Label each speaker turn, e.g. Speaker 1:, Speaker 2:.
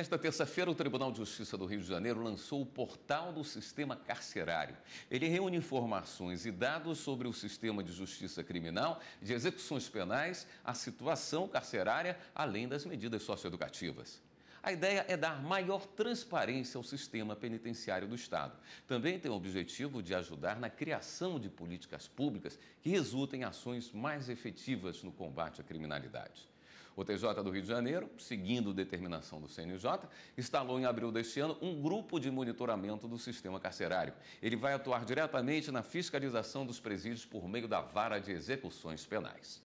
Speaker 1: Nesta terça-feira, o Tribunal de Justiça do Rio de Janeiro lançou o Portal do Sistema Carcerário. Ele reúne informações e dados sobre o sistema de justiça criminal, de execuções penais, a situação carcerária, além das medidas socioeducativas. A ideia é dar maior transparência ao sistema penitenciário do Estado. Também tem o objetivo de ajudar na criação de políticas públicas que resultem em ações mais efetivas no combate à criminalidade. O TJ do Rio de Janeiro, seguindo determinação do CNJ, instalou em abril deste ano um grupo de monitoramento do sistema carcerário. Ele vai atuar diretamente na fiscalização dos presídios por meio da vara de execuções penais.